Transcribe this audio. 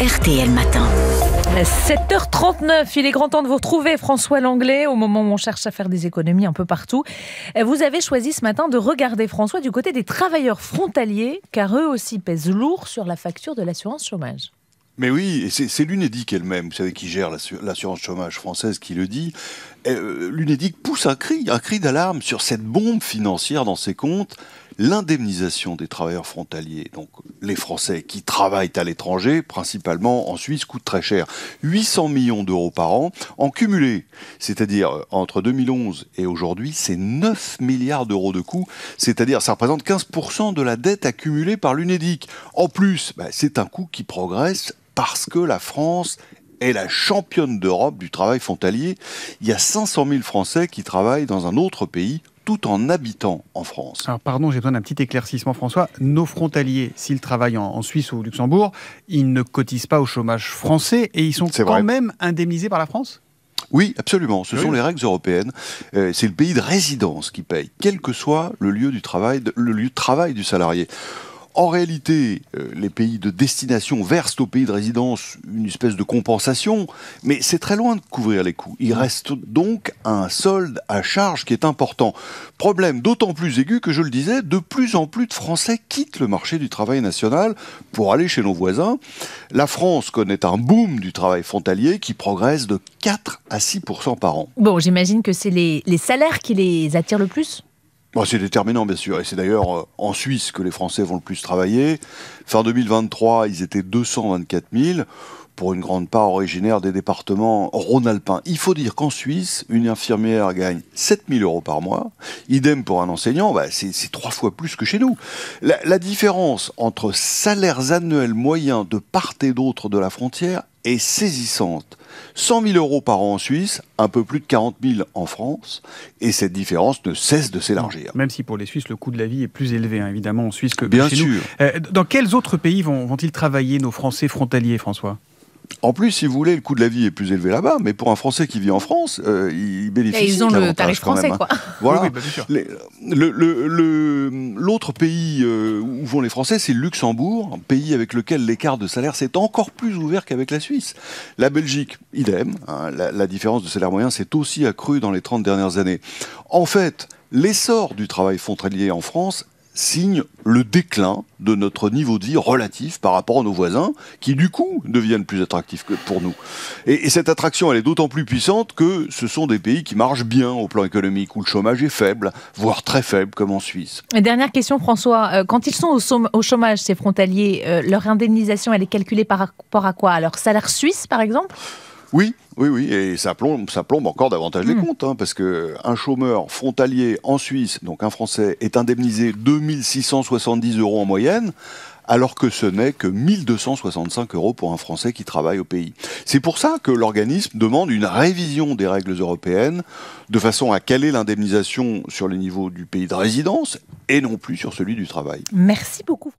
RTL Matin. 7h39, il est grand temps de vous retrouver François Langlais au moment où on cherche à faire des économies un peu partout. Euh, vous avez choisi ce matin de regarder François du côté des travailleurs frontaliers car eux aussi pèsent lourd sur la facture de l'assurance chômage. Mais oui, c'est l'UNEDIC elle-même, vous savez, qui gère l'assurance chômage française, qui le dit. Euh, L'UNEDIC pousse un cri, un cri d'alarme sur cette bombe financière dans ses comptes l'indemnisation des travailleurs frontaliers, donc les Français qui travaillent à l'étranger, principalement en Suisse, coûte très cher. 800 millions d'euros par an en cumulé. C'est-à-dire, euh, entre 2011 et aujourd'hui, c'est 9 milliards d'euros de coûts. C'est-à-dire, ça représente 15% de la dette accumulée par l'UNEDIC. En plus, bah, c'est un coût qui progresse parce que la France est la championne d'Europe du travail frontalier. Il y a 500 000 Français qui travaillent dans un autre pays tout en habitant en France. Alors pardon, j'ai besoin d'un petit éclaircissement François. Nos frontaliers, s'ils travaillent en, Suisse ou au Luxembourg, ils ne cotisent pas au chômage français et ils sont quand même indemnisés par la France oui, absolument. Ce sont les règles européennes. Euh, c'est le pays de résidence qui paye, quel que soit le lieu, du travail, le lieu de travail du salarié. En réalité, euh, les pays de destination versent aux pays de résidence une espèce de compensation, mais c'est très loin de couvrir les coûts. Il mm. reste donc un solde à charge qui est important. Problème d'autant plus aigu que, je le disais, de plus en plus de Français quittent le marché du travail national pour aller chez nos voisins. La France connaît un boom du travail frontalier qui progresse de 4 à 6 par an. Bon, j'imagine que c'est les, les salaires qui les attirent le plus bah, c'est déterminant, bien sûr. Et c'est d'ailleurs euh, en Suisse que les Français vont le plus travailler. Fin 2023, ils étaient 224 000, pour une grande part originaire des départements rhône-alpins. Il faut dire qu'en Suisse, une infirmière gagne 7 000 euros par mois. Idem pour un enseignant, bah, c'est trois fois plus que chez nous. La, la différence entre salaires annuels moyens de part et d'autre de la frontière est saisissante. 100 000 euros par an en Suisse, un peu plus de 40 000 en France, et cette différence ne cesse de s'élargir. Même si pour les Suisses, le coût de la vie est plus élevé, hein, évidemment, en Suisse que Bien chez sûr. Euh, dans quels autres pays vont-ils travailler nos Français frontaliers, François en plus, si vous voulez, le coût de la vie est plus élevé là-bas, mais pour un Français qui vit en France, euh, il bénéficie. ils ont le tarif français, quoi. Voilà. L'autre pays euh, où vont les Français, c'est le Luxembourg, un pays avec lequel l'écart de salaire s'est encore plus ouvert qu'avec la Suisse. La Belgique, idem. Hein. la, la différence de salaire moyen s'est aussi accrue dans les 30 dernières années. En fait, l'essor du travail frontalier en France signe le déclin de notre niveau de vie relatif par rapport à nos voisins, qui du coup deviennent plus attractifs que pour nous. Et, cette attraction, elle est d'autant plus puissante que ce sont des pays qui marchent bien au plan économique, où le chômage est faible, voire très faible, comme en Suisse. dernière question, François. Euh, quand ils sont au, chômage, ces frontaliers, euh, leur indemnisation, elle est calculée par rapport à quoi À leur salaire suisse, par exemple oui, oui, oui, et ça plombe, ça plombe encore davantage les hmm. comptes, hein, parce que un chômeur frontalier en Suisse, donc un Français, est indemnisé 2670 euros en moyenne, alors que ce n'est que 1265 euros pour un Français qui travaille au pays. C'est pour ça que l'organisme demande une révision des règles européennes de façon à caler l'indemnisation sur le niveau du pays de résidence et non plus sur celui du travail. Merci beaucoup.